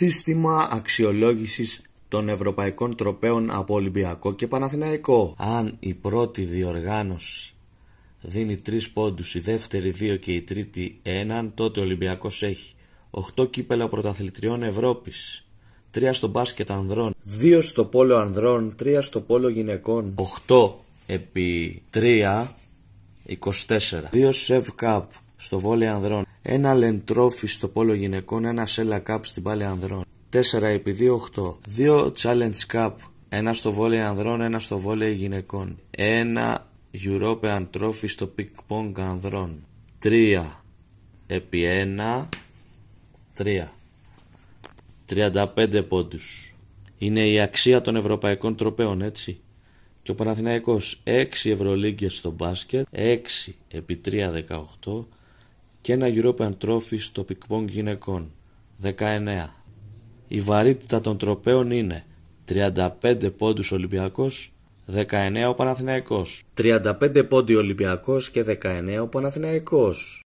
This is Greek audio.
σύστημα αξιολόγησης των ευρωπαϊκών τροπέων από Ολυμπιακό και Παναθηναϊκό. Αν η πρώτη διοργάνωση δίνει 3 πόντους, η δεύτερη 2 και η τρίτη έναν, τότε ο Ολυμπιακός έχει 8 κύπελα πρωταθλητριών Ευρώπης, 3 στο μπάσκετ ανδρών, 2 στο πόλο ανδρών, 3 στο πόλο γυναικών, 8 επί 3, 24, 2 σεβ κάπου στο βόλεϊ ανδρών, ένα λεντρόφι στο πόλο γυναικών, ένα σέλα Καπ στην πάλη ανδρών, 4 επί 2, 8, 2 challenge cup, ένα στο βόλεϊ ανδρών, ένα στο βόλεϊ γυναικών, ένα European Trophy στο Πικ pong ανδρών, 3 επί 1, 3. 35 πόντους. Είναι η αξία των ευρωπαϊκών τροπέων, έτσι. Και ο Παναθηναϊκός 6 Ευρωλίγκες στο μπάσκετ, 6 επί 3 18, και ένα European Trophy στο πικπον γυναικών. 19. Η βαρύτητα των τροπέων είναι 35 πόντους Ολυμπιακός, 19 ο Παναθηναϊκός. 35 πόντοι Ολυμπιακός και 19 ο Παναθηναϊκός.